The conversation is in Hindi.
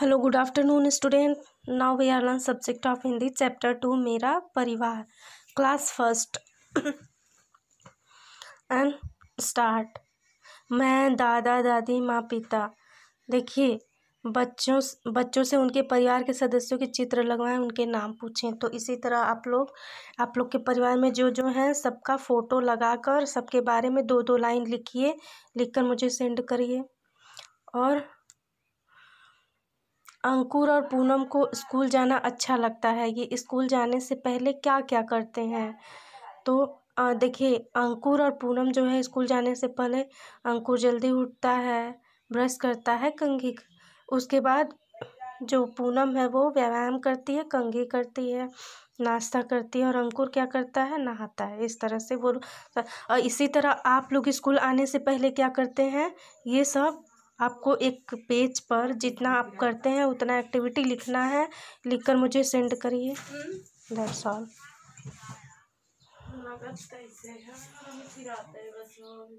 hello good afternoon student now we are learn subject of Hindi chapter two मेरा परिवार क्लास फर्स्ट एंड स्टार्ट मैं दादा दादी माँ पिता देखिए बच्चों बच्चों से उनके परिवार के सदस्यों के चित्र लगवाएं उनके नाम पूछें तो इसी तरह आप लोग आप लोग के परिवार में जो जो हैं सबका फ़ोटो लगाकर सबके बारे में दो दो लाइन लिखिए लिखकर मुझे सेंड करिए और अंकुर और पूनम को स्कूल जाना अच्छा लगता है ये स्कूल जाने से पहले क्या क्या करते हैं तो देखिए अंकुर और पूनम जो है स्कूल जाने से पहले अंकुर जल्दी उठता है ब्रश करता है कंघी उसके बाद जो पूनम है वो व्यायाम करती है कंघी करती है नाश्ता करती है और अंकुर क्या करता है नहाता है इस तरह से वो और इसी तरह आप लोग स्कूल आने से पहले क्या करते हैं ये सब आपको एक पेज पर जितना आप करते हैं उतना एक्टिविटी लिखना है लिखकर मुझे सेंड करिए दैट्स ऑल